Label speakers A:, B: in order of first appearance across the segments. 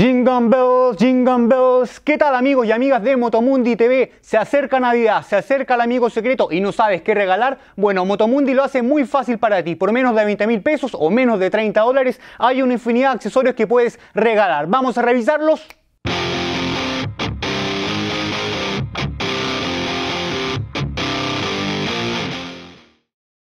A: Jingle bells, jingle bells. ¿Qué tal amigos y amigas de Motomundi TV? Se acerca Navidad, se acerca el amigo secreto y no sabes qué regalar. Bueno, Motomundi lo hace muy fácil para ti. Por menos de 20 mil pesos o menos de 30 dólares hay una infinidad de accesorios que puedes regalar. Vamos a revisarlos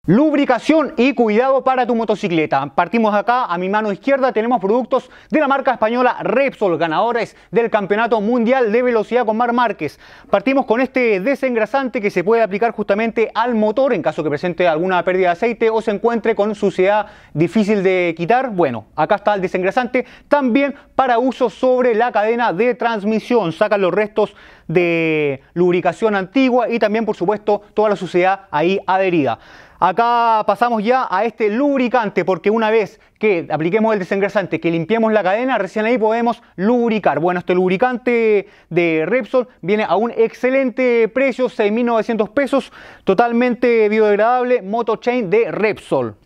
A: Lubricación y cuidado para tu motocicleta. Partimos acá, a mi mano izquierda tenemos productos de la marca española Repsol, ganadores del Campeonato Mundial de Velocidad con Mar Márquez. Partimos con este desengrasante que se puede aplicar justamente al motor en caso que presente alguna pérdida de aceite o se encuentre con suciedad difícil de quitar. Bueno, acá está el desengrasante también para uso sobre la cadena de transmisión. Sacan los restos de lubricación antigua y también por supuesto toda la suciedad ahí adherida. Acá pasamos ya a este lubricante porque una vez que apliquemos el desengrasante, que limpiemos la cadena, recién ahí podemos lubricar. Bueno, este lubricante de Repsol viene a un excelente precio, 6.900 pesos, totalmente biodegradable, Moto Chain de Repsol.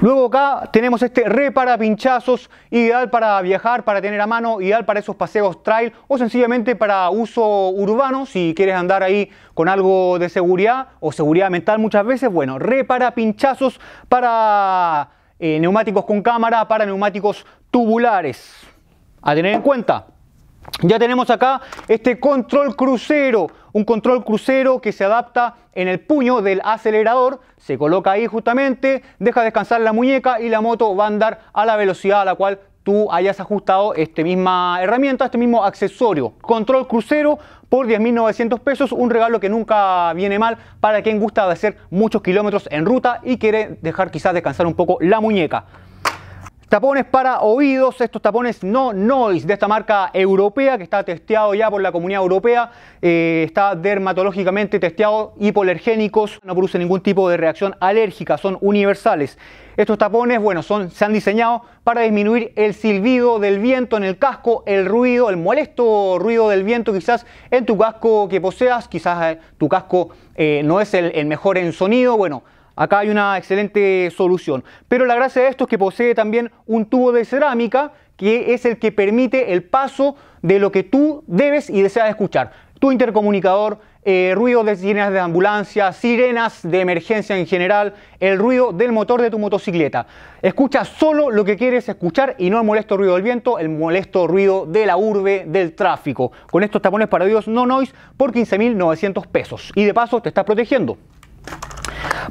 A: Luego acá tenemos este repara pinchazos, ideal para viajar, para tener a mano, ideal para esos paseos trail o sencillamente para uso urbano, si quieres andar ahí con algo de seguridad o seguridad mental muchas veces, bueno, repara pinchazos para eh, neumáticos con cámara, para neumáticos tubulares. A tener en cuenta. Ya tenemos acá este control crucero, un control crucero que se adapta en el puño del acelerador, se coloca ahí justamente, deja descansar la muñeca y la moto va a andar a la velocidad a la cual tú hayas ajustado esta misma herramienta, este mismo accesorio. Control crucero por 10.900 pesos, un regalo que nunca viene mal para quien gusta de hacer muchos kilómetros en ruta y quiere dejar quizás descansar un poco la muñeca. Tapones para oídos, estos tapones no noise de esta marca europea que está testeado ya por la comunidad europea, eh, está dermatológicamente testeado, hipoalergénicos, no produce ningún tipo de reacción alérgica, son universales. Estos tapones, bueno, son, se han diseñado para disminuir el silbido del viento en el casco, el ruido, el molesto ruido del viento quizás en tu casco que poseas, quizás eh, tu casco eh, no es el mejor en sonido, bueno, Acá hay una excelente solución. Pero la gracia de esto es que posee también un tubo de cerámica que es el que permite el paso de lo que tú debes y deseas escuchar. Tu intercomunicador, eh, ruido de sirenas de ambulancia, sirenas de emergencia en general, el ruido del motor de tu motocicleta. Escucha solo lo que quieres escuchar y no el molesto ruido del viento, el molesto ruido de la urbe, del tráfico. Con estos tapones para dios no noise por 15.900 pesos. Y de paso te estás protegiendo.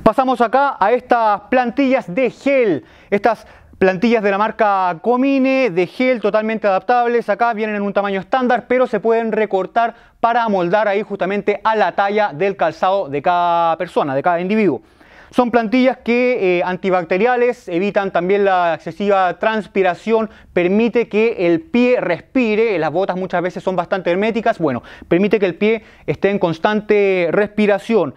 A: Pasamos acá a estas plantillas de gel, estas plantillas de la marca Comine de gel totalmente adaptables. Acá vienen en un tamaño estándar, pero se pueden recortar para amoldar ahí justamente a la talla del calzado de cada persona, de cada individuo. Son plantillas que eh, antibacteriales, evitan también la excesiva transpiración, permite que el pie respire, las botas muchas veces son bastante herméticas, bueno, permite que el pie esté en constante respiración.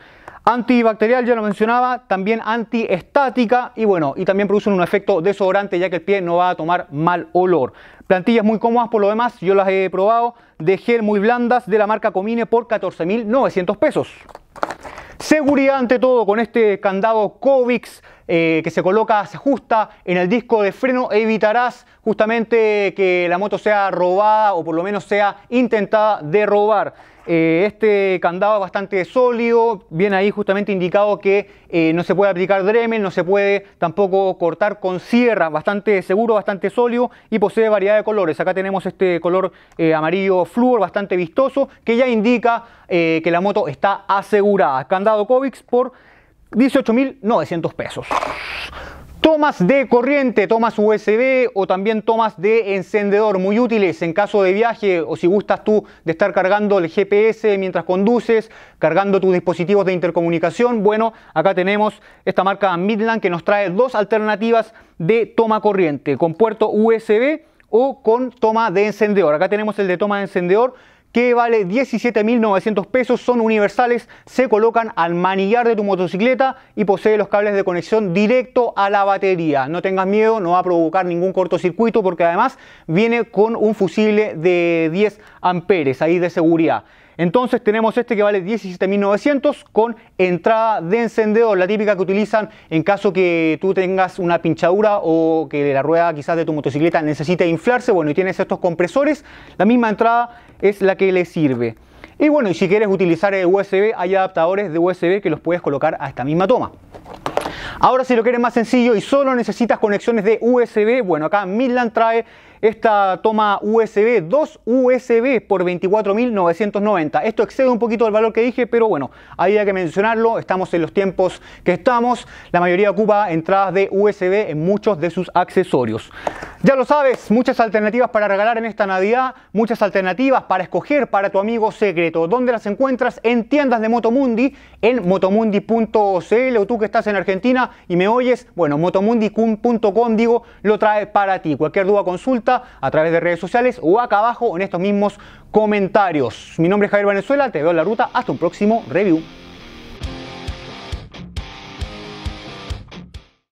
A: Antibacterial, ya lo mencionaba, también antiestática y bueno, y también producen un efecto desodorante ya que el pie no va a tomar mal olor. Plantillas muy cómodas por lo demás, yo las he probado, de gel muy blandas de la marca Comine por 14.900 pesos. Seguridad ante todo con este candado Covix eh, que se coloca, se ajusta en el disco de freno, evitarás justamente que la moto sea robada o por lo menos sea intentada de robar. Eh, este candado es bastante sólido, viene ahí justamente indicado que eh, no se puede aplicar Dremel, no se puede tampoco cortar con sierra, bastante seguro, bastante sólido y posee variedad de colores. Acá tenemos este color amarillo flúor bastante vistoso que ya indica que la moto está asegurada. Candado Kovics por 18.900 pesos. Tomas de corriente, tomas USB o también tomas de encendedor, muy útiles en caso de viaje o si gustas tú de estar cargando el GPS mientras conduces, cargando tus dispositivos de intercomunicación. Bueno, acá tenemos esta marca Midland que nos trae dos alternativas de toma corriente, con puerto USB o con toma de encendedor. Acá tenemos el de toma de encendedor que vale 17.900 pesos, son universales, se colocan al manillar de tu motocicleta y posee los cables de conexión directo a la batería. No tengas miedo, no va a provocar ningún cortocircuito porque además viene con un fusible de 10 amperes ahí de seguridad. Entonces tenemos este que vale 17.900 con entrada de encendedor, la típica que utilizan en caso que tú tengas una pinchadura o que la rueda quizás de tu motocicleta necesite inflarse, bueno, y tienes estos compresores, la misma entrada es la que le sirve. Y bueno, y si quieres utilizar el USB, hay adaptadores de USB que los puedes colocar a esta misma toma. Ahora si lo quieres más sencillo y solo necesitas conexiones de USB, bueno acá Midland trae esta toma USB, 2 USB por 24.990. Esto excede un poquito el valor que dije, pero bueno, había que mencionarlo, estamos en los tiempos que estamos, la mayoría ocupa entradas de USB en muchos de sus accesorios. Ya lo sabes, muchas alternativas para regalar en esta Navidad, muchas alternativas para escoger para tu amigo secreto. ¿Dónde las encuentras? En tiendas de Motomundi, en motomundi.cl o tú que estás en Argentina y me oyes, bueno, motomundi.com digo, lo trae para ti. Cualquier duda, consulta a través de redes sociales o acá abajo en estos mismos comentarios. Mi nombre es Javier Venezuela, te veo en la ruta, hasta un próximo review.